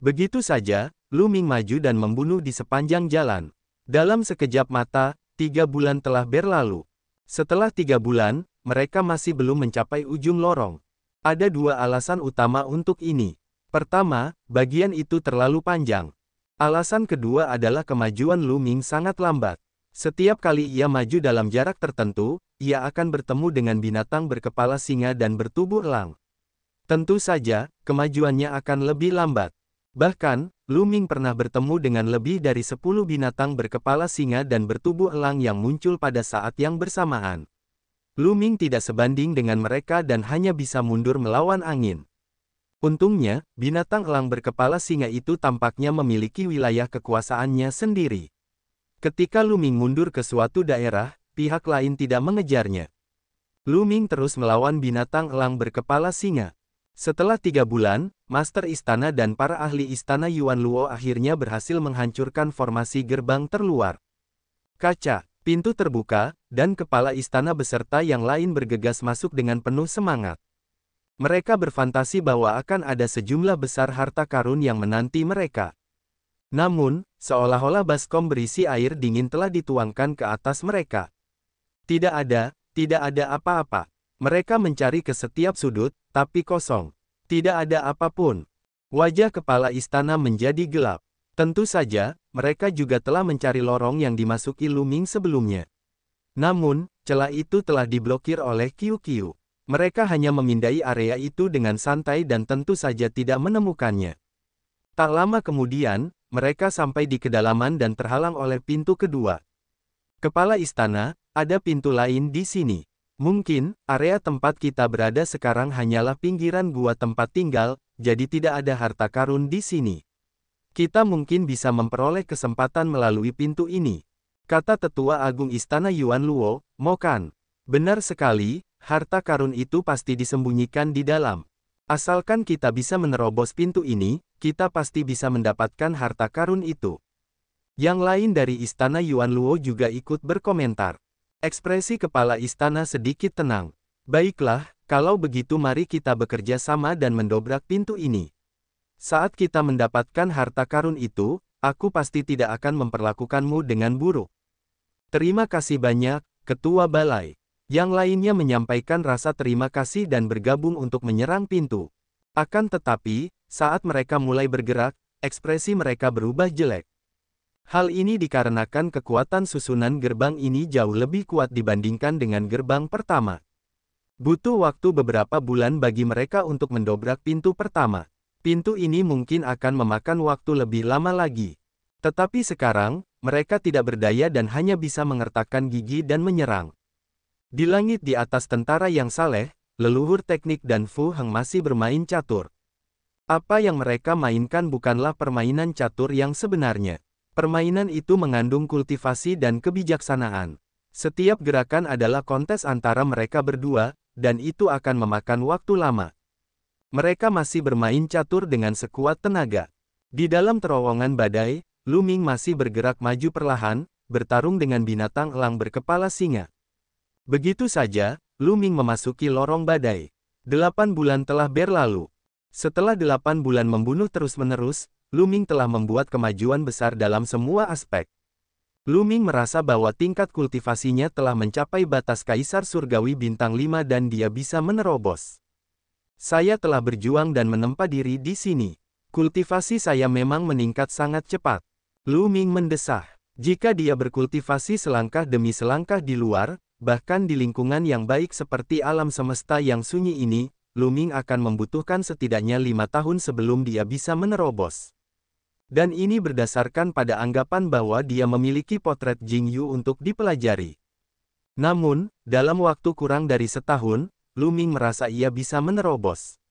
Begitu saja, Lu Ming maju dan membunuh di sepanjang jalan. Dalam sekejap mata, tiga bulan telah berlalu. Setelah tiga bulan, mereka masih belum mencapai ujung lorong. Ada dua alasan utama untuk ini. Pertama, bagian itu terlalu panjang. Alasan kedua adalah kemajuan Lu Ming sangat lambat. Setiap kali ia maju dalam jarak tertentu, ia akan bertemu dengan binatang berkepala singa dan bertubuh elang. Tentu saja, kemajuannya akan lebih lambat. Bahkan, Lu Ming pernah bertemu dengan lebih dari 10 binatang berkepala singa dan bertubuh elang yang muncul pada saat yang bersamaan. Lu Ming tidak sebanding dengan mereka dan hanya bisa mundur melawan angin. Untungnya, binatang elang berkepala singa itu tampaknya memiliki wilayah kekuasaannya sendiri. Ketika Lu Ming mundur ke suatu daerah, pihak lain tidak mengejarnya. Lu Ming terus melawan binatang elang berkepala singa. Setelah tiga bulan, Master Istana dan para ahli Istana Yuan Luo akhirnya berhasil menghancurkan formasi gerbang terluar. Kaca, pintu terbuka, dan kepala istana beserta yang lain bergegas masuk dengan penuh semangat. Mereka berfantasi bahwa akan ada sejumlah besar harta karun yang menanti mereka. Namun, seolah-olah baskom berisi air dingin telah dituangkan ke atas mereka. Tidak ada, tidak ada apa-apa. Mereka mencari ke setiap sudut, tapi kosong. Tidak ada apapun. Wajah kepala istana menjadi gelap. Tentu saja, mereka juga telah mencari lorong yang dimasuki Luming sebelumnya. Namun, celah itu telah diblokir oleh Kiu-Kiu. Mereka hanya memindai area itu dengan santai dan tentu saja tidak menemukannya. Tak lama kemudian, mereka sampai di kedalaman dan terhalang oleh pintu kedua. Kepala istana, ada pintu lain di sini. Mungkin, area tempat kita berada sekarang hanyalah pinggiran gua tempat tinggal, jadi tidak ada harta karun di sini. Kita mungkin bisa memperoleh kesempatan melalui pintu ini. Kata Tetua Agung Istana Yuan Luo, Mokan. Benar sekali, harta karun itu pasti disembunyikan di dalam. Asalkan kita bisa menerobos pintu ini, kita pasti bisa mendapatkan harta karun itu. Yang lain dari Istana Yuan Luo juga ikut berkomentar. Ekspresi kepala istana sedikit tenang. Baiklah, kalau begitu mari kita bekerja sama dan mendobrak pintu ini. Saat kita mendapatkan harta karun itu, aku pasti tidak akan memperlakukanmu dengan buruk. Terima kasih banyak, Ketua Balai. Yang lainnya menyampaikan rasa terima kasih dan bergabung untuk menyerang pintu. Akan tetapi, saat mereka mulai bergerak, ekspresi mereka berubah jelek. Hal ini dikarenakan kekuatan susunan gerbang ini jauh lebih kuat dibandingkan dengan gerbang pertama. Butuh waktu beberapa bulan bagi mereka untuk mendobrak pintu pertama. Pintu ini mungkin akan memakan waktu lebih lama lagi. Tetapi sekarang, mereka tidak berdaya dan hanya bisa mengertakkan gigi dan menyerang. Di langit di atas tentara yang saleh, leluhur teknik dan Fu Heng masih bermain catur. Apa yang mereka mainkan bukanlah permainan catur yang sebenarnya. Permainan itu mengandung kultivasi dan kebijaksanaan. Setiap gerakan adalah kontes antara mereka berdua, dan itu akan memakan waktu lama. Mereka masih bermain catur dengan sekuat tenaga. Di dalam terowongan badai, Luming masih bergerak maju perlahan, bertarung dengan binatang elang berkepala singa. Begitu saja, Luming memasuki lorong badai. Delapan bulan telah berlalu. Setelah delapan bulan membunuh terus-menerus, Luming telah membuat kemajuan besar dalam semua aspek. Luming merasa bahwa tingkat kultivasinya telah mencapai batas Kaisar Surgawi Bintang 5 dan dia bisa menerobos. Saya telah berjuang dan menempa diri di sini. Kultivasi saya memang meningkat sangat cepat. Luming mendesah. Jika dia berkultivasi selangkah demi selangkah di luar, bahkan di lingkungan yang baik seperti alam semesta yang sunyi ini, Luming akan membutuhkan setidaknya lima tahun sebelum dia bisa menerobos. Dan ini berdasarkan pada anggapan bahwa dia memiliki potret Jing Yu untuk dipelajari. Namun, dalam waktu kurang dari setahun, Lu Ming merasa ia bisa menerobos.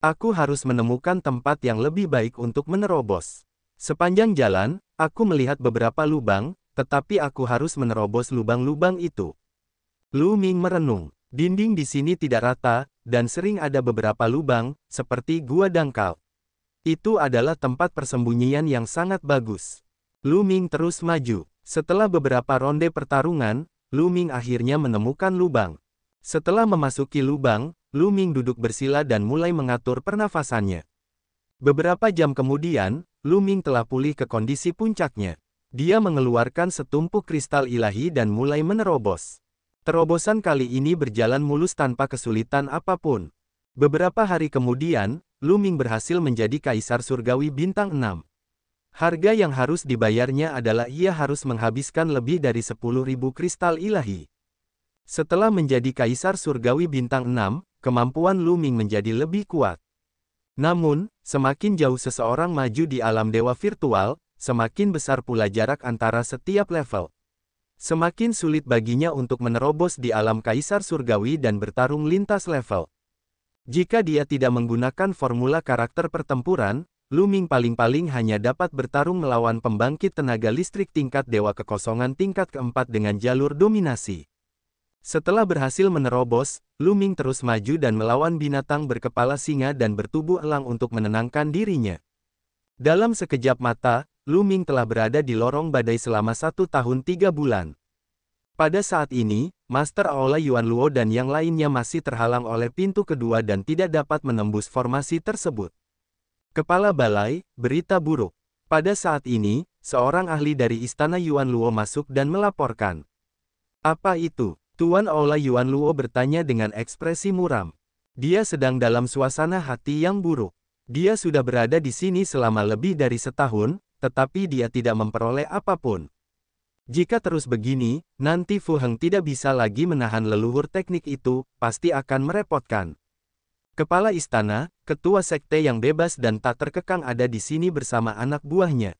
Aku harus menemukan tempat yang lebih baik untuk menerobos. Sepanjang jalan, aku melihat beberapa lubang, tetapi aku harus menerobos lubang-lubang itu. Lu Ming merenung. Dinding di sini tidak rata, dan sering ada beberapa lubang, seperti gua dangkal. Itu adalah tempat persembunyian yang sangat bagus. Lu Ming terus maju. Setelah beberapa ronde pertarungan, Lu Ming akhirnya menemukan lubang. Setelah memasuki lubang, Lu Ming duduk bersila dan mulai mengatur pernafasannya. Beberapa jam kemudian, Lu Ming telah pulih ke kondisi puncaknya. Dia mengeluarkan setumpuk kristal ilahi dan mulai menerobos. Terobosan kali ini berjalan mulus tanpa kesulitan apapun. Beberapa hari kemudian, Luming berhasil menjadi kaisar surgawi bintang 6. Harga yang harus dibayarnya adalah ia harus menghabiskan lebih dari 10.000 kristal ilahi. Setelah menjadi kaisar surgawi bintang 6, kemampuan Luming menjadi lebih kuat. Namun, semakin jauh seseorang maju di alam dewa virtual, semakin besar pula jarak antara setiap level. Semakin sulit baginya untuk menerobos di alam kaisar surgawi dan bertarung lintas level. Jika dia tidak menggunakan formula karakter pertempuran, Luming paling-paling hanya dapat bertarung melawan pembangkit tenaga listrik tingkat dewa kekosongan tingkat keempat dengan jalur dominasi. Setelah berhasil menerobos, Luming terus maju dan melawan binatang berkepala singa dan bertubuh elang untuk menenangkan dirinya. Dalam sekejap mata, Luming telah berada di lorong badai selama satu tahun tiga bulan. Pada saat ini, Master Aula Yuan Luo dan yang lainnya masih terhalang oleh pintu kedua dan tidak dapat menembus formasi tersebut. Kepala Balai, berita buruk. Pada saat ini, seorang ahli dari Istana Yuan Luo masuk dan melaporkan. Apa itu? Tuan Aula Yuan Luo bertanya dengan ekspresi muram. Dia sedang dalam suasana hati yang buruk. Dia sudah berada di sini selama lebih dari setahun, tetapi dia tidak memperoleh apapun. Jika terus begini, nanti Fu Heng tidak bisa lagi menahan leluhur teknik itu, pasti akan merepotkan. Kepala istana, ketua sekte yang bebas dan tak terkekang ada di sini bersama anak buahnya.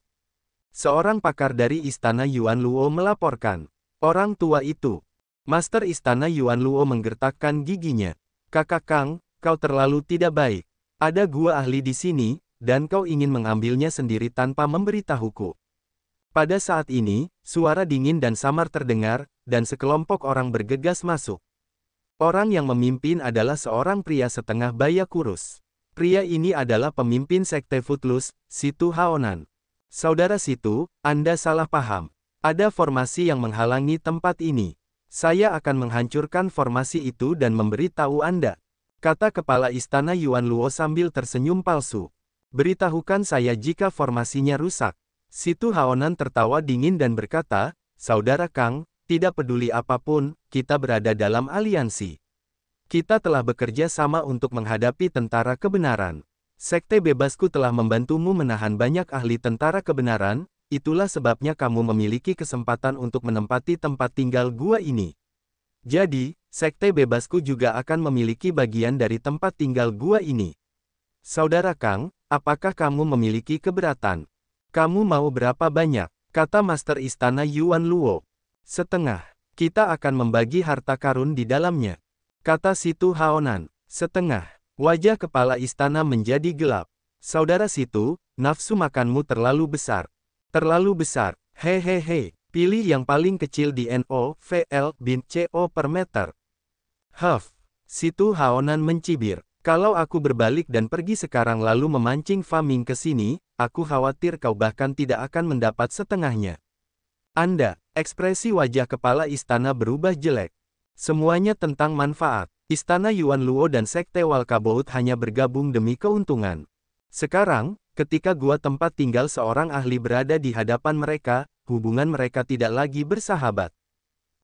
Seorang pakar dari istana Yuan Luo melaporkan. Orang tua itu. Master istana Yuan Luo menggertakkan giginya. Kakak Kang, kau terlalu tidak baik. Ada gua ahli di sini, dan kau ingin mengambilnya sendiri tanpa memberitahuku. Pada saat ini, suara dingin dan samar terdengar, dan sekelompok orang bergegas masuk. Orang yang memimpin adalah seorang pria setengah baya kurus. Pria ini adalah pemimpin sekte Footloose, Situ Haonan. Saudara Situ, Anda salah paham. Ada formasi yang menghalangi tempat ini. Saya akan menghancurkan formasi itu dan memberitahu Anda. Kata Kepala Istana Yuan Luo sambil tersenyum palsu. Beritahukan saya jika formasinya rusak. Situ Haonan tertawa dingin dan berkata, Saudara Kang, tidak peduli apapun, kita berada dalam aliansi. Kita telah bekerja sama untuk menghadapi tentara kebenaran. Sekte bebasku telah membantumu menahan banyak ahli tentara kebenaran, itulah sebabnya kamu memiliki kesempatan untuk menempati tempat tinggal gua ini. Jadi, sekte bebasku juga akan memiliki bagian dari tempat tinggal gua ini. Saudara Kang, apakah kamu memiliki keberatan? Kamu mau berapa banyak? Kata Master Istana Yuan Luo. Setengah. Kita akan membagi harta karun di dalamnya. Kata Situ Haonan. Setengah. Wajah kepala istana menjadi gelap. Saudara Situ, nafsu makanmu terlalu besar. Terlalu besar. Hehehe. Pilih yang paling kecil di NO, VL, bin CO per meter. Huff. Situ Haonan mencibir. Kalau aku berbalik dan pergi sekarang lalu memancing Faming ke sini, aku khawatir kau bahkan tidak akan mendapat setengahnya. Anda, ekspresi wajah kepala istana berubah jelek. Semuanya tentang manfaat. Istana Yuan Luo dan Sekte Walkabout hanya bergabung demi keuntungan. Sekarang, ketika gua tempat tinggal seorang ahli berada di hadapan mereka, hubungan mereka tidak lagi bersahabat.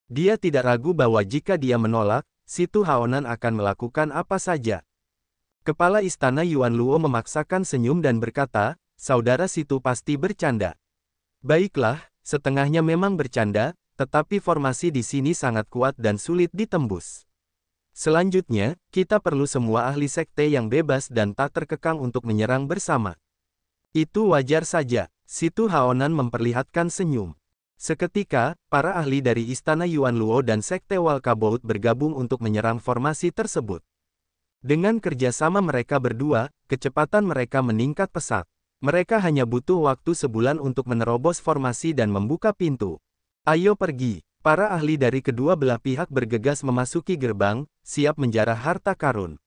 Dia tidak ragu bahwa jika dia menolak, Situ Haonan akan melakukan apa saja. Kepala Istana Yuan Luo memaksakan senyum dan berkata, Saudara situ pasti bercanda. Baiklah, setengahnya memang bercanda, tetapi formasi di sini sangat kuat dan sulit ditembus. Selanjutnya, kita perlu semua ahli sekte yang bebas dan tak terkekang untuk menyerang bersama. Itu wajar saja, situ Haonan memperlihatkan senyum. Seketika, para ahli dari Istana Yuan Luo dan Sekte Walkabout bergabung untuk menyerang formasi tersebut. Dengan kerjasama mereka berdua, kecepatan mereka meningkat pesat. Mereka hanya butuh waktu sebulan untuk menerobos formasi dan membuka pintu. Ayo pergi. Para ahli dari kedua belah pihak bergegas memasuki gerbang, siap menjarah harta karun.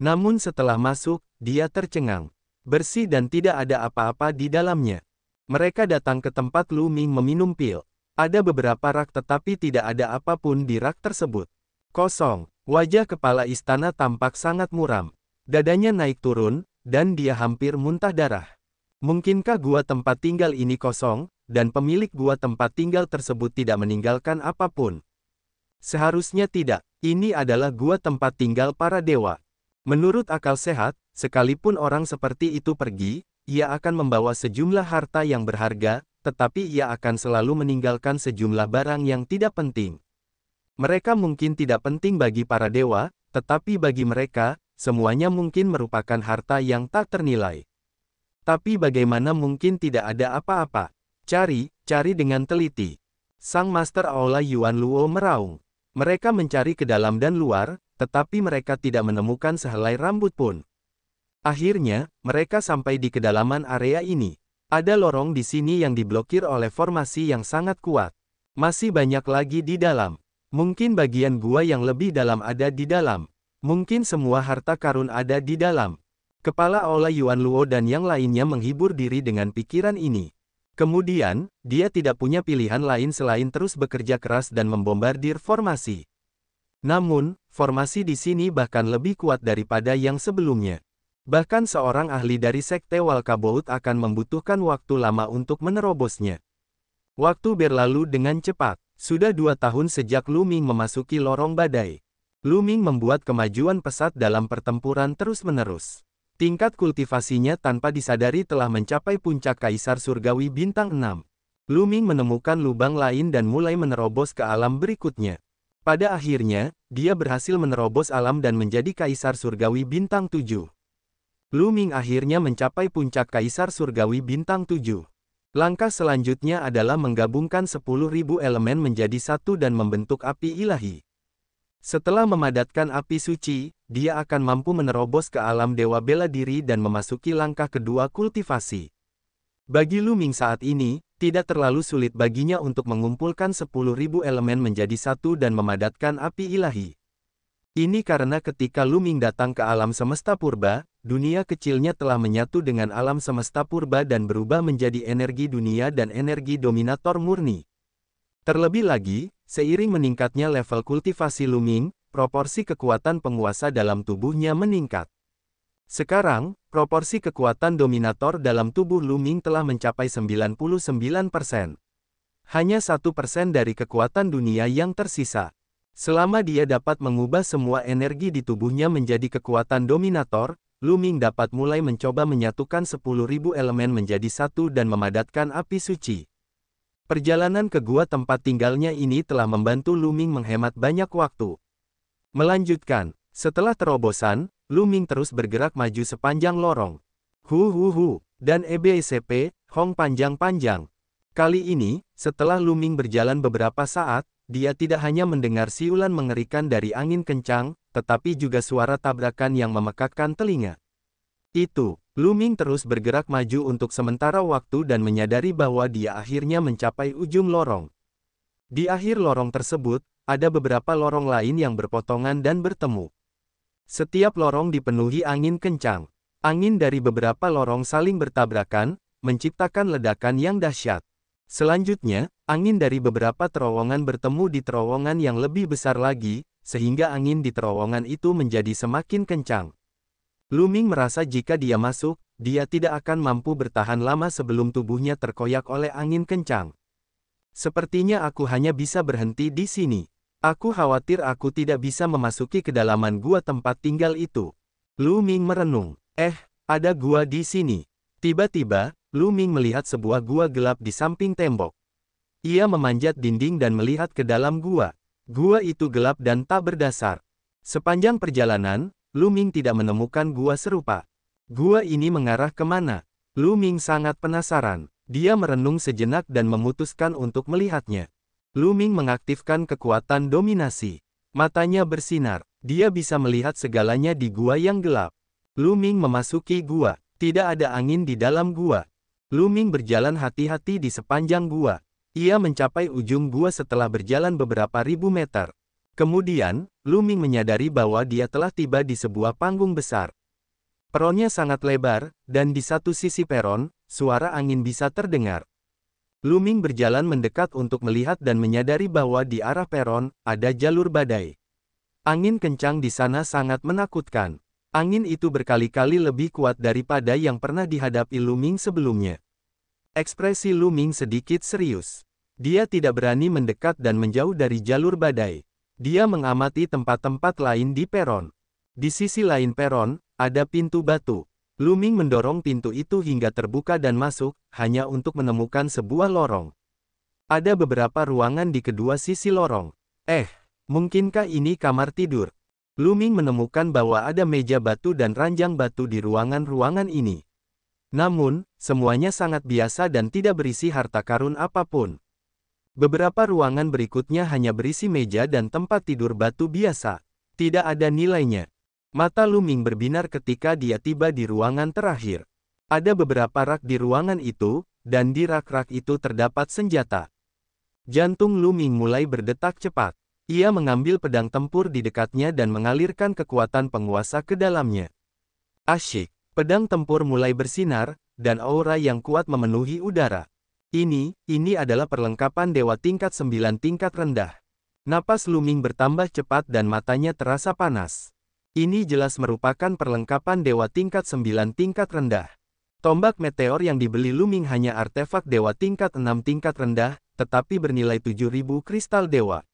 Namun setelah masuk, dia tercengang. Bersih dan tidak ada apa-apa di dalamnya. Mereka datang ke tempat Lu Ming meminum pil. Ada beberapa rak tetapi tidak ada apapun di rak tersebut. Kosong, wajah kepala istana tampak sangat muram. Dadanya naik turun, dan dia hampir muntah darah. Mungkinkah gua tempat tinggal ini kosong, dan pemilik gua tempat tinggal tersebut tidak meninggalkan apapun? Seharusnya tidak, ini adalah gua tempat tinggal para dewa. Menurut akal sehat, sekalipun orang seperti itu pergi, ia akan membawa sejumlah harta yang berharga, tetapi ia akan selalu meninggalkan sejumlah barang yang tidak penting. Mereka mungkin tidak penting bagi para dewa, tetapi bagi mereka, semuanya mungkin merupakan harta yang tak ternilai. Tapi bagaimana mungkin tidak ada apa-apa? Cari, cari dengan teliti. Sang Master Aula Yuan Luo meraung. Mereka mencari ke dalam dan luar, tetapi mereka tidak menemukan sehelai rambut pun. Akhirnya, mereka sampai di kedalaman area ini. Ada lorong di sini yang diblokir oleh formasi yang sangat kuat. Masih banyak lagi di dalam. Mungkin bagian gua yang lebih dalam ada di dalam. Mungkin semua harta karun ada di dalam. Kepala Ola Yuan Luo dan yang lainnya menghibur diri dengan pikiran ini. Kemudian, dia tidak punya pilihan lain selain terus bekerja keras dan membombardir formasi. Namun, formasi di sini bahkan lebih kuat daripada yang sebelumnya. Bahkan seorang ahli dari Sekte Walkabout akan membutuhkan waktu lama untuk menerobosnya. Waktu berlalu dengan cepat. Sudah dua tahun sejak Luming memasuki lorong badai. Luming membuat kemajuan pesat dalam pertempuran terus-menerus. Tingkat kultivasinya tanpa disadari telah mencapai puncak Kaisar Surgawi Bintang 6. Luming menemukan lubang lain dan mulai menerobos ke alam berikutnya. Pada akhirnya, dia berhasil menerobos alam dan menjadi Kaisar Surgawi Bintang 7. Luming akhirnya mencapai puncak Kaisar Surgawi Bintang 7. Langkah selanjutnya adalah menggabungkan 10.000 elemen menjadi satu dan membentuk api ilahi. Setelah memadatkan api suci, dia akan mampu menerobos ke alam dewa bela diri dan memasuki langkah kedua kultivasi. Bagi Luming saat ini, tidak terlalu sulit baginya untuk mengumpulkan 10.000 elemen menjadi satu dan memadatkan api ilahi. Ini karena ketika Luming datang ke alam semesta purba, dunia kecilnya telah menyatu dengan alam semesta purba dan berubah menjadi energi dunia dan energi dominator murni. Terlebih lagi, Seiring meningkatnya level kultivasi Luming, proporsi kekuatan penguasa dalam tubuhnya meningkat. Sekarang, proporsi kekuatan dominator dalam tubuh Luming telah mencapai 99%. Hanya satu persen dari kekuatan dunia yang tersisa. Selama dia dapat mengubah semua energi di tubuhnya menjadi kekuatan dominator, Luming dapat mulai mencoba menyatukan 10.000 elemen menjadi satu dan memadatkan api suci. Perjalanan ke gua tempat tinggalnya ini telah membantu Luming menghemat banyak waktu. Melanjutkan, setelah terobosan, Luming terus bergerak maju sepanjang lorong. Hu hu hu, dan EBSP, Hong panjang-panjang. Kali ini, setelah Luming berjalan beberapa saat, dia tidak hanya mendengar siulan mengerikan dari angin kencang, tetapi juga suara tabrakan yang memekakkan telinga. Itu, Luming terus bergerak maju untuk sementara waktu dan menyadari bahwa dia akhirnya mencapai ujung lorong. Di akhir lorong tersebut, ada beberapa lorong lain yang berpotongan dan bertemu. Setiap lorong dipenuhi angin kencang. Angin dari beberapa lorong saling bertabrakan, menciptakan ledakan yang dahsyat. Selanjutnya, angin dari beberapa terowongan bertemu di terowongan yang lebih besar lagi, sehingga angin di terowongan itu menjadi semakin kencang. Luming merasa jika dia masuk, dia tidak akan mampu bertahan lama sebelum tubuhnya terkoyak oleh angin kencang. Sepertinya aku hanya bisa berhenti di sini. Aku khawatir aku tidak bisa memasuki kedalaman gua tempat tinggal itu. Lu Ming merenung. Eh, ada gua di sini. Tiba-tiba, Lu Ming melihat sebuah gua gelap di samping tembok. Ia memanjat dinding dan melihat ke dalam gua. Gua itu gelap dan tak berdasar. Sepanjang perjalanan, Lu Ming tidak menemukan gua serupa. Gua ini mengarah kemana? Lu Ming sangat penasaran. Dia merenung sejenak dan memutuskan untuk melihatnya. Lu Ming mengaktifkan kekuatan dominasi. Matanya bersinar. Dia bisa melihat segalanya di gua yang gelap. Lu Ming memasuki gua. Tidak ada angin di dalam gua. Lu Ming berjalan hati-hati di sepanjang gua. Ia mencapai ujung gua setelah berjalan beberapa ribu meter. Kemudian, Luming menyadari bahwa dia telah tiba di sebuah panggung besar. Peronnya sangat lebar, dan di satu sisi peron, suara angin bisa terdengar. Luming berjalan mendekat untuk melihat dan menyadari bahwa di arah peron, ada jalur badai. Angin kencang di sana sangat menakutkan. Angin itu berkali-kali lebih kuat daripada yang pernah dihadapi Luming sebelumnya. Ekspresi Luming sedikit serius. Dia tidak berani mendekat dan menjauh dari jalur badai. Dia mengamati tempat-tempat lain di peron. Di sisi lain peron, ada pintu batu. Luming mendorong pintu itu hingga terbuka dan masuk, hanya untuk menemukan sebuah lorong. Ada beberapa ruangan di kedua sisi lorong. Eh, mungkinkah ini kamar tidur? Luming menemukan bahwa ada meja batu dan ranjang batu di ruangan-ruangan ini. Namun, semuanya sangat biasa dan tidak berisi harta karun apapun. Beberapa ruangan berikutnya hanya berisi meja dan tempat tidur batu biasa. Tidak ada nilainya. Mata Luming berbinar ketika dia tiba di ruangan terakhir. Ada beberapa rak di ruangan itu, dan di rak-rak itu terdapat senjata. Jantung Luming mulai berdetak cepat. Ia mengambil pedang tempur di dekatnya dan mengalirkan kekuatan penguasa ke dalamnya. Asyik, pedang tempur mulai bersinar, dan aura yang kuat memenuhi udara. Ini, ini adalah perlengkapan dewa tingkat sembilan tingkat rendah. Napas Luming bertambah cepat dan matanya terasa panas. Ini jelas merupakan perlengkapan dewa tingkat sembilan tingkat rendah. Tombak meteor yang dibeli Luming hanya artefak dewa tingkat enam tingkat rendah, tetapi bernilai 7000 kristal dewa.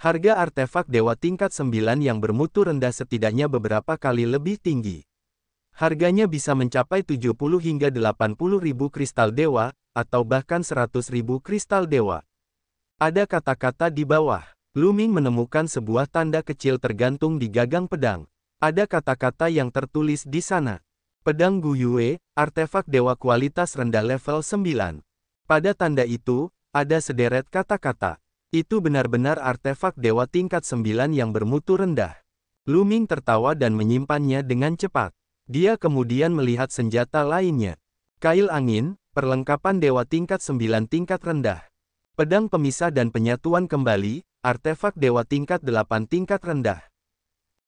Harga artefak dewa tingkat sembilan yang bermutu rendah setidaknya beberapa kali lebih tinggi. Harganya bisa mencapai 70 hingga 80 ribu kristal dewa, atau bahkan seratus ribu kristal dewa. Ada kata-kata di bawah. Luming menemukan sebuah tanda kecil tergantung di gagang pedang. Ada kata-kata yang tertulis di sana. Pedang Guyue, artefak dewa kualitas rendah level 9. Pada tanda itu, ada sederet kata-kata. Itu benar-benar artefak dewa tingkat 9 yang bermutu rendah. Luming tertawa dan menyimpannya dengan cepat. Dia kemudian melihat senjata lainnya. Kail angin, perlengkapan dewa tingkat 9 tingkat rendah. Pedang pemisah dan penyatuan kembali, artefak dewa tingkat 8 tingkat rendah.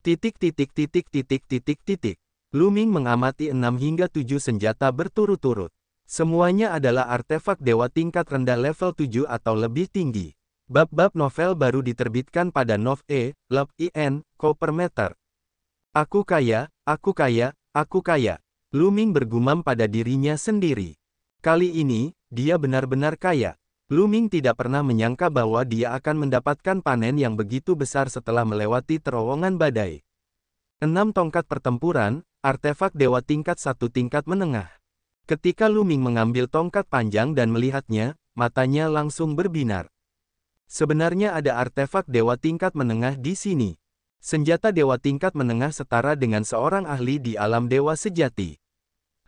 Titik titik titik titik titik titik. Luming mengamati 6 hingga 7 senjata berturut-turut. Semuanya adalah artefak dewa tingkat rendah level 7 atau lebih tinggi. Bab-bab novel baru diterbitkan pada Nov E, Lab IN, Meter. Aku kaya, aku kaya, aku kaya. Luming bergumam pada dirinya sendiri. Kali ini, dia benar-benar kaya. Blooming tidak pernah menyangka bahwa dia akan mendapatkan panen yang begitu besar setelah melewati terowongan badai. Enam tongkat pertempuran, artefak dewa tingkat satu tingkat menengah. Ketika Luming mengambil tongkat panjang dan melihatnya, matanya langsung berbinar. Sebenarnya ada artefak dewa tingkat menengah di sini. Senjata dewa tingkat menengah setara dengan seorang ahli di alam dewa sejati.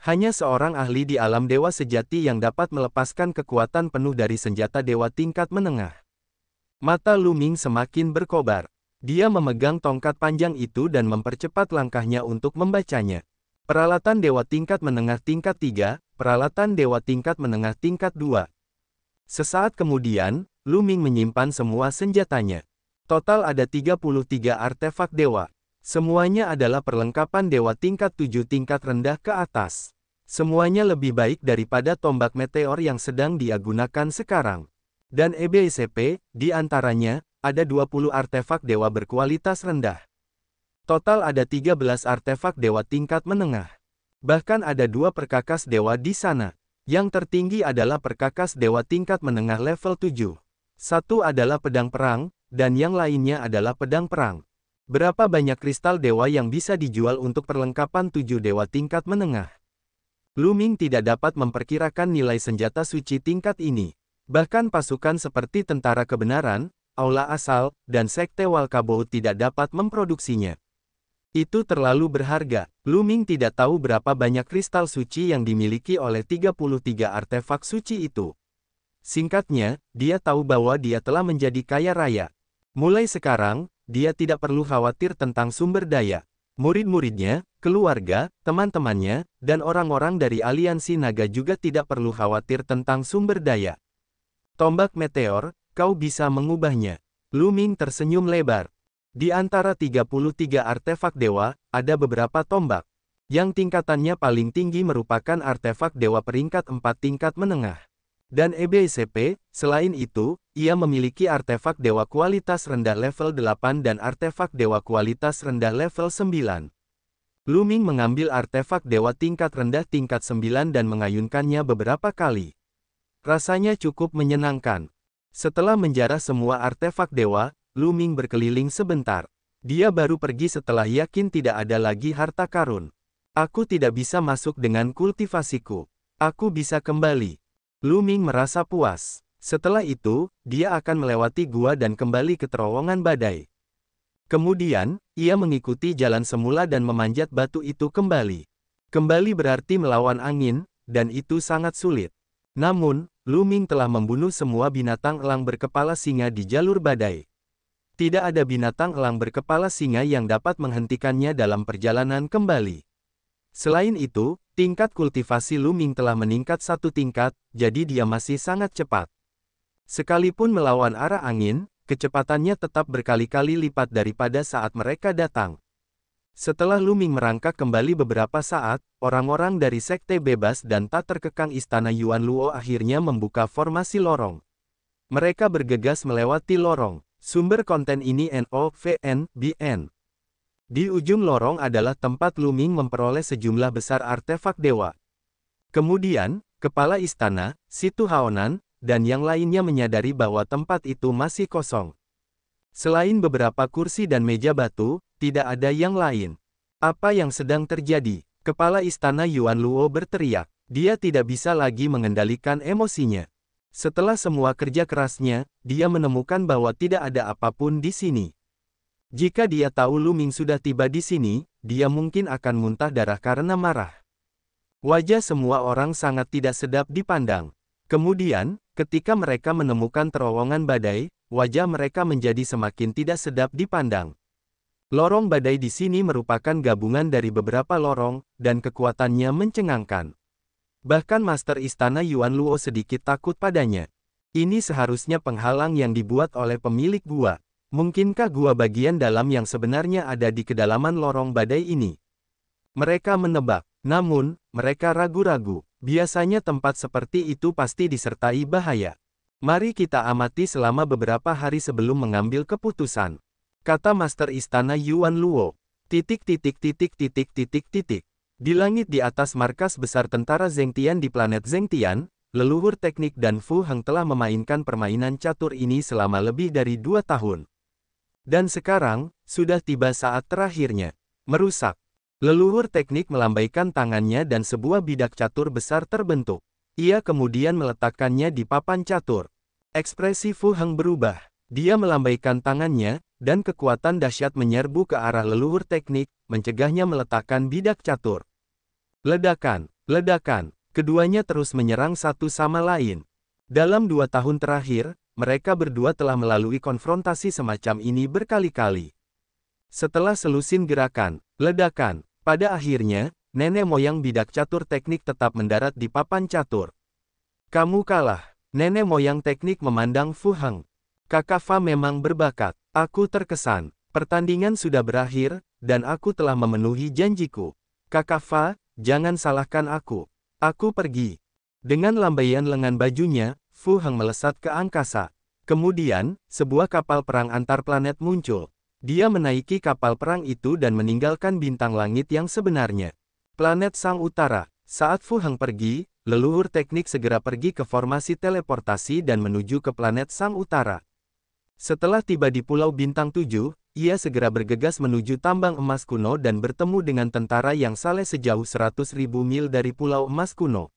Hanya seorang ahli di alam dewa sejati yang dapat melepaskan kekuatan penuh dari senjata dewa tingkat menengah. Mata Luming semakin berkobar. Dia memegang tongkat panjang itu dan mempercepat langkahnya untuk membacanya. Peralatan dewa tingkat menengah tingkat 3, peralatan dewa tingkat menengah tingkat 2. Sesaat kemudian, Luming menyimpan semua senjatanya. Total ada 33 artefak dewa. Semuanya adalah perlengkapan dewa tingkat tujuh tingkat rendah ke atas. Semuanya lebih baik daripada tombak meteor yang sedang dia gunakan sekarang. Dan EBCP, di antaranya, ada 20 artefak dewa berkualitas rendah. Total ada 13 artefak dewa tingkat menengah. Bahkan ada dua perkakas dewa di sana. Yang tertinggi adalah perkakas dewa tingkat menengah level 7. Satu adalah pedang perang, dan yang lainnya adalah pedang perang. Berapa banyak kristal dewa yang bisa dijual untuk perlengkapan tujuh dewa tingkat menengah? Luming tidak dapat memperkirakan nilai senjata suci tingkat ini. Bahkan pasukan seperti Tentara Kebenaran, Aula Asal, dan Sekte Walkabou tidak dapat memproduksinya. Itu terlalu berharga. Luming tidak tahu berapa banyak kristal suci yang dimiliki oleh 33 artefak suci itu. Singkatnya, dia tahu bahwa dia telah menjadi kaya raya. Mulai sekarang, dia tidak perlu khawatir tentang sumber daya. Murid-muridnya, keluarga, teman-temannya, dan orang-orang dari aliansi naga juga tidak perlu khawatir tentang sumber daya. Tombak meteor, kau bisa mengubahnya. Luming tersenyum lebar. Di antara 33 artefak dewa, ada beberapa tombak. Yang tingkatannya paling tinggi merupakan artefak dewa peringkat 4 tingkat menengah. Dan EBCP, selain itu, ia memiliki artefak dewa kualitas rendah level 8 dan artefak dewa kualitas rendah level 9. Luming mengambil artefak dewa tingkat rendah tingkat 9 dan mengayunkannya beberapa kali. Rasanya cukup menyenangkan. Setelah menjarah semua artefak dewa, Luming berkeliling sebentar. Dia baru pergi setelah yakin tidak ada lagi harta karun. Aku tidak bisa masuk dengan kultivasiku. Aku bisa kembali. Luming merasa puas. Setelah itu, dia akan melewati gua dan kembali ke terowongan badai. Kemudian, ia mengikuti jalan semula dan memanjat batu itu kembali. Kembali berarti melawan angin, dan itu sangat sulit. Namun, Luming telah membunuh semua binatang elang berkepala singa di jalur badai. Tidak ada binatang elang berkepala singa yang dapat menghentikannya dalam perjalanan kembali. Selain itu, tingkat kultivasi Luming telah meningkat satu tingkat, jadi dia masih sangat cepat. Sekalipun melawan arah angin, kecepatannya tetap berkali-kali lipat daripada saat mereka datang. Setelah Luming merangkak kembali beberapa saat, orang-orang dari Sekte Bebas dan tak terkekang Istana Yuan Luo akhirnya membuka formasi lorong. Mereka bergegas melewati lorong. Sumber konten ini NOVNBN. Di ujung lorong adalah tempat Luming memperoleh sejumlah besar artefak dewa. Kemudian, Kepala Istana, Situ Haonan, dan yang lainnya menyadari bahwa tempat itu masih kosong. Selain beberapa kursi dan meja batu, tidak ada yang lain. Apa yang sedang terjadi? Kepala istana Yuan Luo berteriak. Dia tidak bisa lagi mengendalikan emosinya. Setelah semua kerja kerasnya, dia menemukan bahwa tidak ada apapun di sini. Jika dia tahu Lu Ming sudah tiba di sini, dia mungkin akan muntah darah karena marah. Wajah semua orang sangat tidak sedap dipandang. Kemudian, Ketika mereka menemukan terowongan badai, wajah mereka menjadi semakin tidak sedap dipandang. Lorong badai di sini merupakan gabungan dari beberapa lorong, dan kekuatannya mencengangkan. Bahkan Master Istana Yuan Luo sedikit takut padanya. Ini seharusnya penghalang yang dibuat oleh pemilik gua. Mungkinkah gua bagian dalam yang sebenarnya ada di kedalaman lorong badai ini? Mereka menebak, namun, mereka ragu-ragu. Biasanya tempat seperti itu pasti disertai bahaya. Mari kita amati selama beberapa hari sebelum mengambil keputusan. Kata Master Istana Yuan Luo. Titik titik titik titik titik titik. Di langit di atas markas besar tentara Tian di planet Tian, leluhur teknik dan Fu Heng telah memainkan permainan catur ini selama lebih dari dua tahun. Dan sekarang, sudah tiba saat terakhirnya. Merusak. Leluhur teknik melambaikan tangannya dan sebuah bidak catur besar terbentuk. Ia kemudian meletakkannya di papan catur. Ekspresi Fu Heng berubah. Dia melambaikan tangannya, dan kekuatan dahsyat menyerbu ke arah leluhur teknik, mencegahnya meletakkan bidak catur. Ledakan, ledakan, keduanya terus menyerang satu sama lain. Dalam dua tahun terakhir, mereka berdua telah melalui konfrontasi semacam ini berkali-kali. Setelah selusin gerakan, ledakan, pada akhirnya, nenek moyang bidak catur teknik tetap mendarat di papan catur. Kamu kalah. Nenek moyang teknik memandang Fu Hang. Kakak Fa memang berbakat. Aku terkesan. Pertandingan sudah berakhir, dan aku telah memenuhi janjiku. Kakak Fa, jangan salahkan aku. Aku pergi. Dengan lambaian lengan bajunya, Fu Hang melesat ke angkasa. Kemudian, sebuah kapal perang antar planet muncul. Dia menaiki kapal perang itu dan meninggalkan bintang langit yang sebenarnya. Planet Sang Utara. Saat Fu Hang pergi, leluhur teknik segera pergi ke formasi teleportasi dan menuju ke planet Sang Utara. Setelah tiba di Pulau Bintang 7, ia segera bergegas menuju tambang emas kuno dan bertemu dengan tentara yang saleh sejauh 100.000 mil dari Pulau Emas Kuno.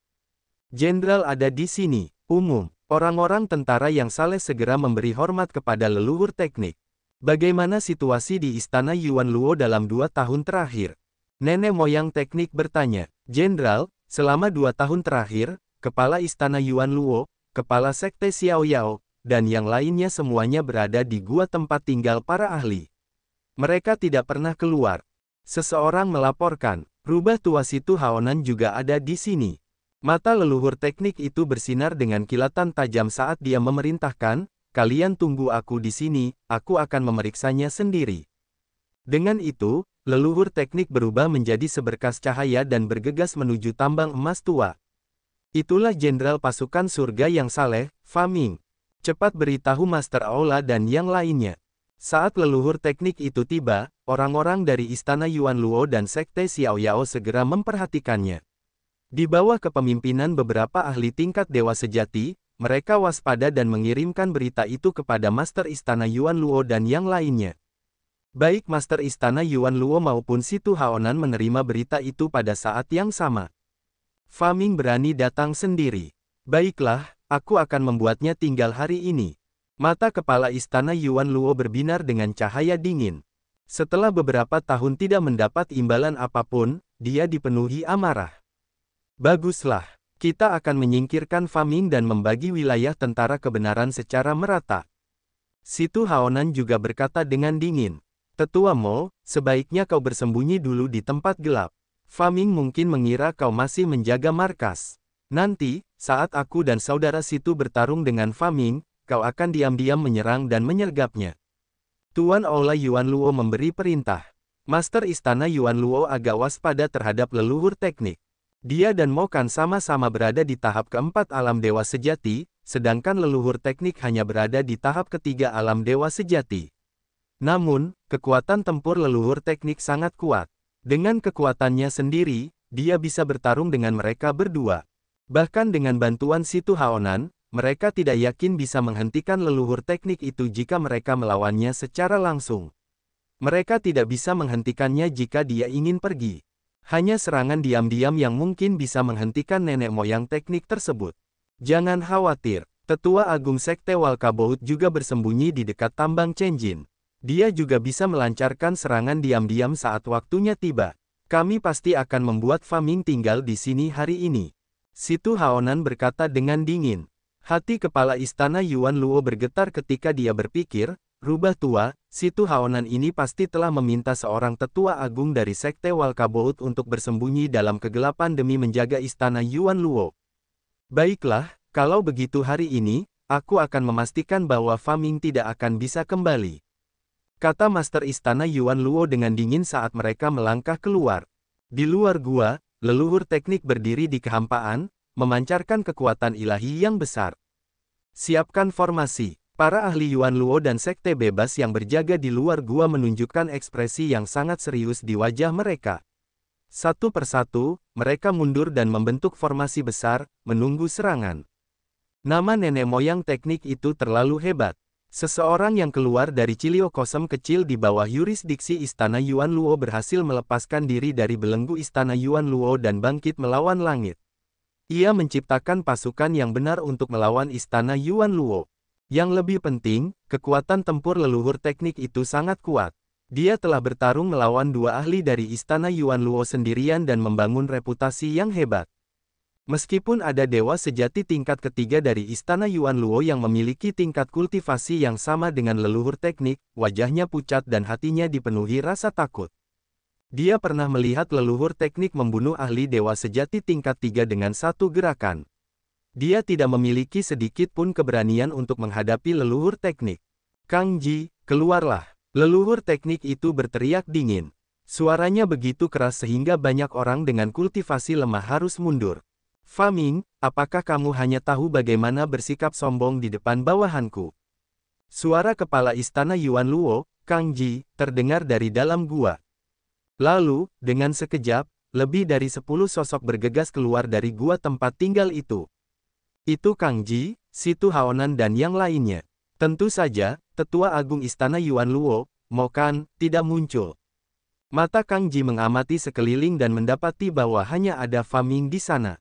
Jenderal ada di sini, umum. Orang-orang tentara yang saleh segera memberi hormat kepada leluhur teknik. Bagaimana situasi di Istana Yuan Luo dalam dua tahun terakhir? Nenek moyang teknik bertanya. Jenderal, selama dua tahun terakhir, Kepala Istana Yuan Luo, Kepala Sekte Xiao Yao, dan yang lainnya semuanya berada di gua tempat tinggal para ahli. Mereka tidak pernah keluar. Seseorang melaporkan, rubah tua situ Haonan juga ada di sini. Mata leluhur teknik itu bersinar dengan kilatan tajam saat dia memerintahkan, kalian tunggu aku di sini, aku akan memeriksanya sendiri. Dengan itu, leluhur teknik berubah menjadi seberkas cahaya dan bergegas menuju tambang emas tua. Itulah jenderal pasukan surga yang saleh, Faming. Cepat beritahu Master Aula dan yang lainnya. Saat leluhur teknik itu tiba, orang-orang dari istana Yuan Luo dan sekte Xiao Yao segera memperhatikannya. Di bawah kepemimpinan beberapa ahli tingkat dewa sejati, mereka waspada dan mengirimkan berita itu kepada Master Istana Yuan Luo dan yang lainnya. Baik Master Istana Yuan Luo maupun Situ Haonan menerima berita itu pada saat yang sama. Faming berani datang sendiri. Baiklah, aku akan membuatnya tinggal hari ini. Mata kepala Istana Yuan Luo berbinar dengan cahaya dingin. Setelah beberapa tahun tidak mendapat imbalan apapun, dia dipenuhi amarah. Baguslah, kita akan menyingkirkan Faming dan membagi wilayah tentara kebenaran secara merata. Situ Haonan juga berkata dengan dingin. Tetua Mo, sebaiknya kau bersembunyi dulu di tempat gelap. Faming mungkin mengira kau masih menjaga markas. Nanti, saat aku dan saudara Situ bertarung dengan Faming, kau akan diam-diam menyerang dan menyergapnya. Tuan Aula Yuan Luo memberi perintah. Master Istana Yuan Luo agak waspada terhadap leluhur teknik. Dia dan Mokan sama-sama berada di tahap keempat alam dewa sejati, sedangkan leluhur teknik hanya berada di tahap ketiga alam dewa sejati. Namun, kekuatan tempur leluhur teknik sangat kuat. Dengan kekuatannya sendiri, dia bisa bertarung dengan mereka berdua. Bahkan dengan bantuan Situ Haonan, mereka tidak yakin bisa menghentikan leluhur teknik itu jika mereka melawannya secara langsung. Mereka tidak bisa menghentikannya jika dia ingin pergi. Hanya serangan diam-diam yang mungkin bisa menghentikan nenek moyang teknik tersebut. Jangan khawatir, Tetua Agung Sekte Walkabout juga bersembunyi di dekat tambang Chenjin. Dia juga bisa melancarkan serangan diam-diam saat waktunya tiba. Kami pasti akan membuat Faming tinggal di sini hari ini. Situ Haonan berkata dengan dingin. Hati kepala istana Yuan Luo bergetar ketika dia berpikir, Rubah tua, Situ Haonan ini pasti telah meminta seorang tetua agung dari Sekte Walkabout untuk bersembunyi dalam kegelapan demi menjaga istana Yuan Luo. Baiklah, kalau begitu hari ini, aku akan memastikan bahwa Faming tidak akan bisa kembali. Kata Master Istana Yuan Luo dengan dingin saat mereka melangkah keluar. Di luar gua, leluhur teknik berdiri di kehampaan, memancarkan kekuatan ilahi yang besar. Siapkan formasi. Para ahli Yuan Luo dan sekte bebas yang berjaga di luar gua menunjukkan ekspresi yang sangat serius di wajah mereka. Satu persatu, mereka mundur dan membentuk formasi besar, menunggu serangan. Nama nenek moyang teknik itu terlalu hebat. Seseorang yang keluar dari Cilio Kosem kecil di bawah yurisdiksi Istana Yuan Luo berhasil melepaskan diri dari belenggu Istana Yuan Luo dan bangkit melawan langit. Ia menciptakan pasukan yang benar untuk melawan Istana Yuan Luo. Yang lebih penting, kekuatan tempur leluhur teknik itu sangat kuat. Dia telah bertarung melawan dua ahli dari Istana Yuan Luo sendirian dan membangun reputasi yang hebat. Meskipun ada dewa sejati tingkat ketiga dari Istana Yuan Luo yang memiliki tingkat kultivasi yang sama dengan leluhur teknik, wajahnya pucat dan hatinya dipenuhi rasa takut. Dia pernah melihat leluhur teknik membunuh ahli dewa sejati tingkat tiga dengan satu gerakan. Dia tidak memiliki sedikit pun keberanian untuk menghadapi leluhur teknik. Kang Ji, keluarlah. Leluhur teknik itu berteriak dingin. Suaranya begitu keras sehingga banyak orang dengan kultivasi lemah harus mundur. Faming, apakah kamu hanya tahu bagaimana bersikap sombong di depan bawahanku? Suara kepala istana Yuan Luo, Kang Ji, terdengar dari dalam gua. Lalu, dengan sekejap, lebih dari sepuluh sosok bergegas keluar dari gua tempat tinggal itu. Itu Kang Ji, Situ Haonan dan yang lainnya. Tentu saja, tetua agung istana Yuan Luo, Mokan, tidak muncul. Mata Kang Ji mengamati sekeliling dan mendapati bahwa hanya ada Faming di sana.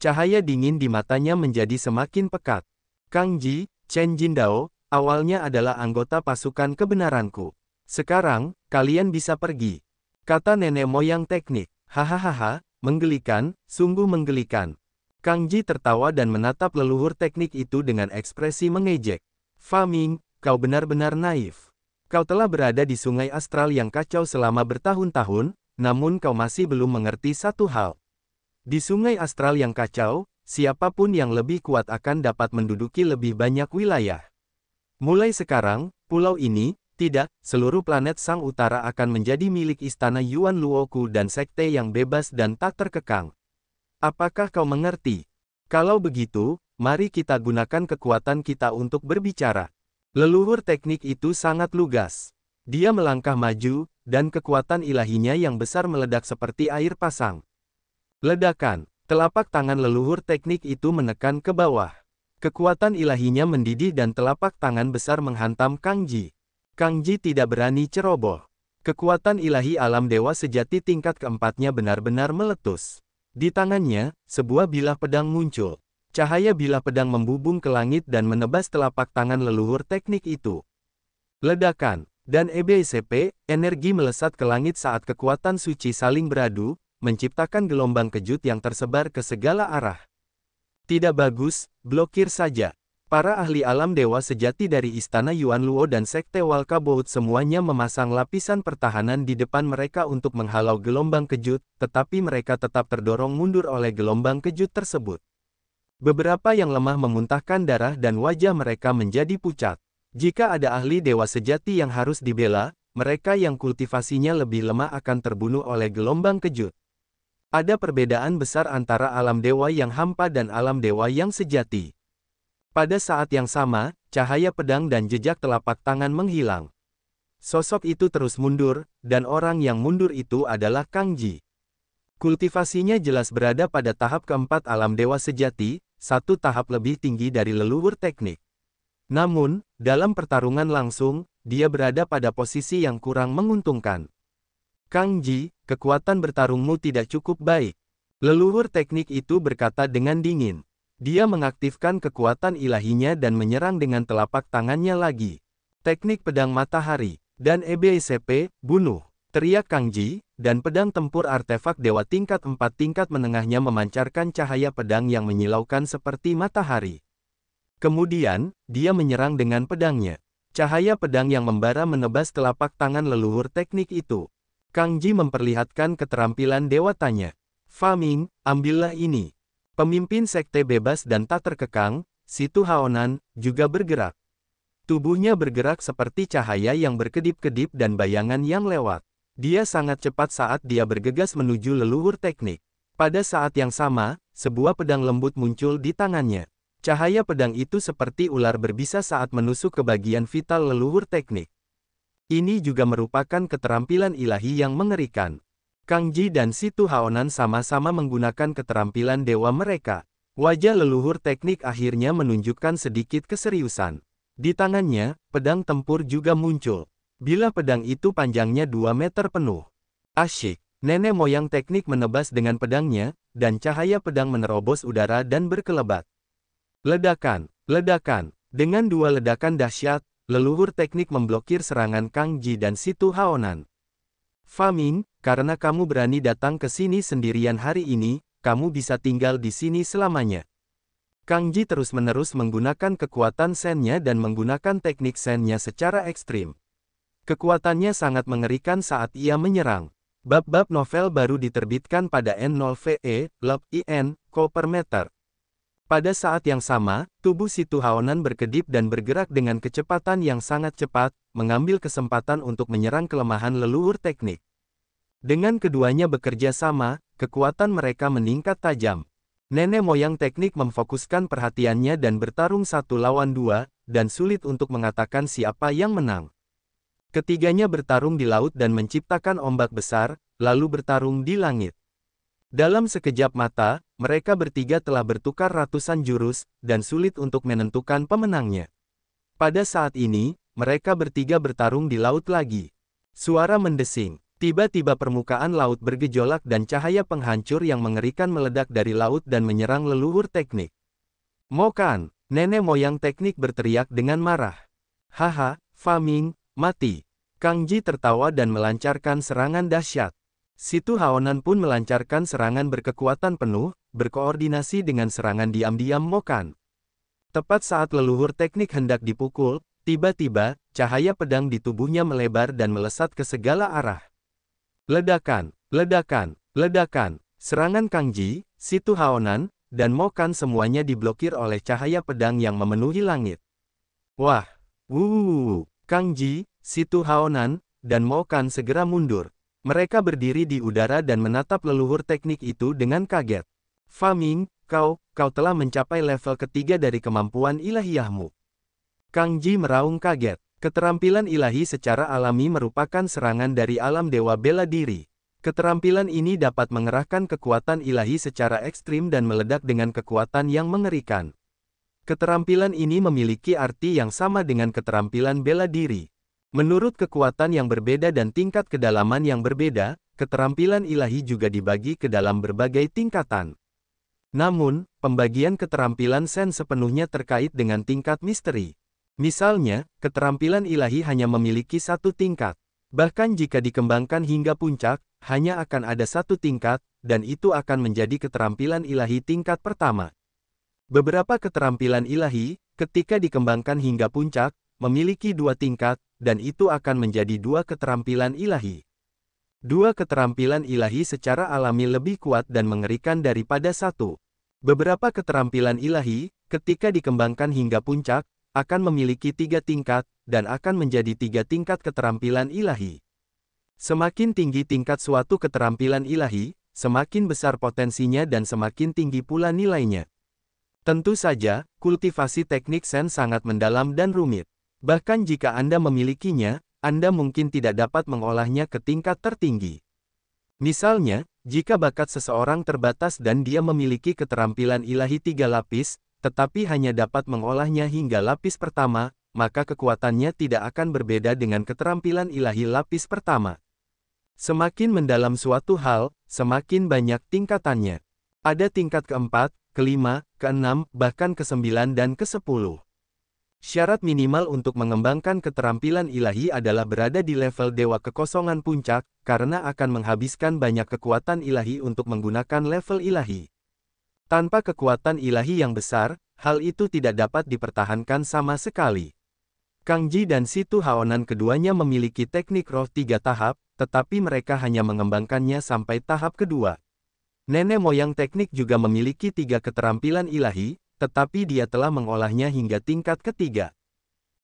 Cahaya dingin di matanya menjadi semakin pekat. Kang Ji, Chen Jindao, awalnya adalah anggota pasukan kebenaranku. Sekarang, kalian bisa pergi. Kata nenek moyang teknik. Hahaha, menggelikan, sungguh menggelikan. Kang Ji tertawa dan menatap leluhur teknik itu dengan ekspresi mengejek. Faming, kau benar-benar naif. Kau telah berada di sungai astral yang kacau selama bertahun-tahun, namun kau masih belum mengerti satu hal. Di sungai astral yang kacau, siapapun yang lebih kuat akan dapat menduduki lebih banyak wilayah. Mulai sekarang, pulau ini, tidak, seluruh planet Sang Utara akan menjadi milik istana Yuan Luoku dan sekte yang bebas dan tak terkekang. Apakah kau mengerti? Kalau begitu, mari kita gunakan kekuatan kita untuk berbicara. Leluhur teknik itu sangat lugas. Dia melangkah maju, dan kekuatan ilahinya yang besar meledak seperti air pasang. Ledakan, telapak tangan leluhur teknik itu menekan ke bawah. Kekuatan ilahinya mendidih dan telapak tangan besar menghantam Kang Ji. Kang Ji tidak berani ceroboh. Kekuatan ilahi alam dewa sejati tingkat keempatnya benar-benar meletus. Di tangannya, sebuah bilah pedang muncul. Cahaya bilah pedang membubung ke langit dan menebas telapak tangan leluhur teknik itu. Ledakan, dan EBCP, energi melesat ke langit saat kekuatan suci saling beradu, menciptakan gelombang kejut yang tersebar ke segala arah. Tidak bagus, blokir saja. Para ahli alam dewa sejati dari Istana Yuan Luo dan Sekte Walkabout semuanya memasang lapisan pertahanan di depan mereka untuk menghalau gelombang kejut, tetapi mereka tetap terdorong mundur oleh gelombang kejut tersebut. Beberapa yang lemah memuntahkan darah dan wajah mereka menjadi pucat. Jika ada ahli dewa sejati yang harus dibela, mereka yang kultivasinya lebih lemah akan terbunuh oleh gelombang kejut. Ada perbedaan besar antara alam dewa yang hampa dan alam dewa yang sejati. Pada saat yang sama, cahaya pedang dan jejak telapak tangan menghilang. Sosok itu terus mundur, dan orang yang mundur itu adalah Kang Ji. Kultivasinya jelas berada pada tahap keempat alam dewa sejati, satu tahap lebih tinggi dari leluhur teknik. Namun, dalam pertarungan langsung, dia berada pada posisi yang kurang menguntungkan. Kang Ji, kekuatan bertarungmu tidak cukup baik. Leluhur teknik itu berkata dengan dingin. Dia mengaktifkan kekuatan ilahinya dan menyerang dengan telapak tangannya lagi. Teknik pedang matahari, dan EBCP, bunuh. Teriak Kang Ji, dan pedang tempur artefak dewa tingkat 4 tingkat menengahnya memancarkan cahaya pedang yang menyilaukan seperti matahari. Kemudian, dia menyerang dengan pedangnya. Cahaya pedang yang membara menebas telapak tangan leluhur teknik itu. Kang Ji memperlihatkan keterampilan dewatanya. Faming, ambillah ini. Pemimpin sekte bebas dan tak terkekang, Situ Haonan, juga bergerak. Tubuhnya bergerak seperti cahaya yang berkedip-kedip dan bayangan yang lewat. Dia sangat cepat saat dia bergegas menuju leluhur teknik. Pada saat yang sama, sebuah pedang lembut muncul di tangannya. Cahaya pedang itu seperti ular berbisa saat menusuk ke bagian vital leluhur teknik. Ini juga merupakan keterampilan ilahi yang mengerikan. Kang Ji dan Situ Haonan sama-sama menggunakan keterampilan dewa mereka. Wajah leluhur teknik akhirnya menunjukkan sedikit keseriusan. Di tangannya, pedang tempur juga muncul. Bila pedang itu panjangnya 2 meter penuh. Asyik, nenek moyang teknik menebas dengan pedangnya, dan cahaya pedang menerobos udara dan berkelebat. Ledakan, ledakan, dengan dua ledakan dahsyat, leluhur teknik memblokir serangan Kang Ji dan Situ Haonan. Faming, karena kamu berani datang ke sini sendirian hari ini, kamu bisa tinggal di sini selamanya. Kang Ji terus-menerus menggunakan kekuatan sennya dan menggunakan teknik sennya secara ekstrim. Kekuatannya sangat mengerikan saat ia menyerang. Bab-bab novel baru diterbitkan pada N0VE, Lab IN, Ko meter. Pada saat yang sama, tubuh Situ Haonan berkedip dan bergerak dengan kecepatan yang sangat cepat, mengambil kesempatan untuk menyerang kelemahan leluhur teknik. Dengan keduanya bekerja sama, kekuatan mereka meningkat tajam. Nenek moyang teknik memfokuskan perhatiannya dan bertarung satu lawan dua, dan sulit untuk mengatakan siapa yang menang. Ketiganya bertarung di laut dan menciptakan ombak besar, lalu bertarung di langit. Dalam sekejap mata, mereka bertiga telah bertukar ratusan jurus, dan sulit untuk menentukan pemenangnya. Pada saat ini, mereka bertiga bertarung di laut lagi. Suara mendesing. Tiba-tiba permukaan laut bergejolak dan cahaya penghancur yang mengerikan meledak dari laut dan menyerang leluhur teknik. Mokan, nenek moyang teknik berteriak dengan marah. Haha, Faming, mati. Kang Ji tertawa dan melancarkan serangan dahsyat. Situ Haonan pun melancarkan serangan berkekuatan penuh, berkoordinasi dengan serangan diam-diam Mokan. Tepat saat leluhur teknik hendak dipukul, tiba-tiba, cahaya pedang di tubuhnya melebar dan melesat ke segala arah. Ledakan, ledakan, ledakan. Serangan Kangji, Situ Haonan, dan Mokan semuanya diblokir oleh cahaya pedang yang memenuhi langit. Wah, wuuu, Kangji, Situ Haonan, dan Mokan segera mundur. Mereka berdiri di udara dan menatap leluhur teknik itu dengan kaget. Faming, kau, kau telah mencapai level ketiga dari kemampuan ilahiyahmu. Kang meraung kaget. Keterampilan ilahi secara alami merupakan serangan dari alam dewa bela diri. Keterampilan ini dapat mengerahkan kekuatan ilahi secara ekstrim dan meledak dengan kekuatan yang mengerikan. Keterampilan ini memiliki arti yang sama dengan keterampilan bela diri. Menurut kekuatan yang berbeda dan tingkat kedalaman yang berbeda, keterampilan ilahi juga dibagi ke dalam berbagai tingkatan. Namun, pembagian keterampilan sen sepenuhnya terkait dengan tingkat misteri. Misalnya, keterampilan ilahi hanya memiliki satu tingkat. Bahkan jika dikembangkan hingga puncak, hanya akan ada satu tingkat, dan itu akan menjadi keterampilan ilahi tingkat pertama. Beberapa keterampilan ilahi, ketika dikembangkan hingga puncak, memiliki dua tingkat, dan itu akan menjadi dua keterampilan ilahi. Dua keterampilan ilahi secara alami lebih kuat dan mengerikan daripada satu. Beberapa keterampilan ilahi, ketika dikembangkan hingga puncak, akan memiliki tiga tingkat, dan akan menjadi tiga tingkat keterampilan ilahi. Semakin tinggi tingkat suatu keterampilan ilahi, semakin besar potensinya dan semakin tinggi pula nilainya. Tentu saja, kultivasi teknik Sen sangat mendalam dan rumit. Bahkan jika Anda memilikinya, Anda mungkin tidak dapat mengolahnya ke tingkat tertinggi. Misalnya, jika bakat seseorang terbatas dan dia memiliki keterampilan ilahi tiga lapis, tetapi hanya dapat mengolahnya hingga lapis pertama, maka kekuatannya tidak akan berbeda dengan keterampilan ilahi lapis pertama. Semakin mendalam suatu hal, semakin banyak tingkatannya. Ada tingkat keempat, kelima, keenam, bahkan kesembilan dan kesepuluh. Syarat minimal untuk mengembangkan keterampilan ilahi adalah berada di level dewa kekosongan puncak, karena akan menghabiskan banyak kekuatan ilahi untuk menggunakan level ilahi. Tanpa kekuatan ilahi yang besar, hal itu tidak dapat dipertahankan sama sekali. Kang Ji dan Situ Haonan keduanya memiliki teknik roh tiga tahap, tetapi mereka hanya mengembangkannya sampai tahap kedua. Nenek moyang teknik juga memiliki tiga keterampilan ilahi, tetapi dia telah mengolahnya hingga tingkat ketiga.